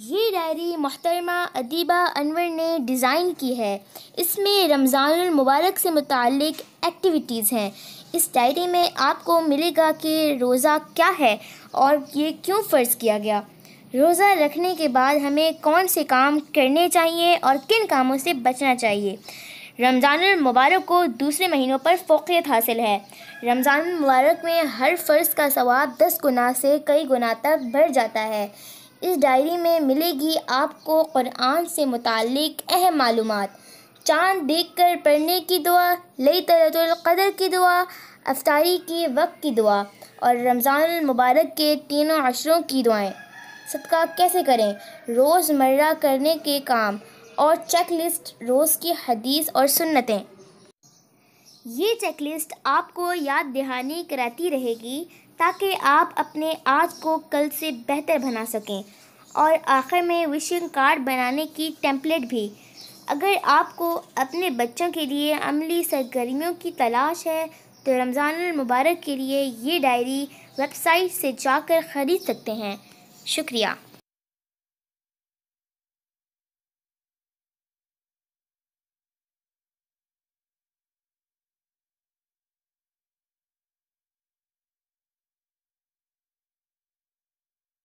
ये डायरी मोहतरमा अदीबा अनवर ने डिज़ाइन की है इसमें रमज़ानमबारक से मुतक एक्टिविटीज़ हैं इस डायरी में आपको मिलेगा कि रोज़ा क्या है और ये क्यों फ़र्ज़ किया गया रोज़ा रखने के बाद हमें कौन से काम करने चाहिए और किन कामों से बचना चाहिए रमज़ान मुबारक को दूसरे महीनों पर फोकियत हासिल है रमज़ान मुबारक में हर फ़र्ज़ का सवाब दस गुना से कई गुना तक बढ़ जाता है इस डायरी में मिलेगी आपको क़ुरान से मुतक अहम मालूम चाँद देख कर पढ़ने की दुआ लई कदर की दुआ अफ्तारी के वक्त की दुआ और रमज़ान मुबारक के तीनों अशरों की दुआएं सदका कैसे करें रोज़मर्रा करने के काम और चेक लिस्ट रोज़ की हदीस और सुन्नतें ये चेकलिस्ट आपको याद दहानी कराती रहेगी ताकि आप अपने आज को कल से बेहतर बना सकें और आखिर में विशिंग कार्ड बनाने की टेम्पलेट भी अगर आपको अपने बच्चों के लिए अमली सरगर्मियों की तलाश है तो रमज़ान मुबारक के लिए ये डायरी वेबसाइट से जाकर ख़रीद सकते हैं शुक्रिया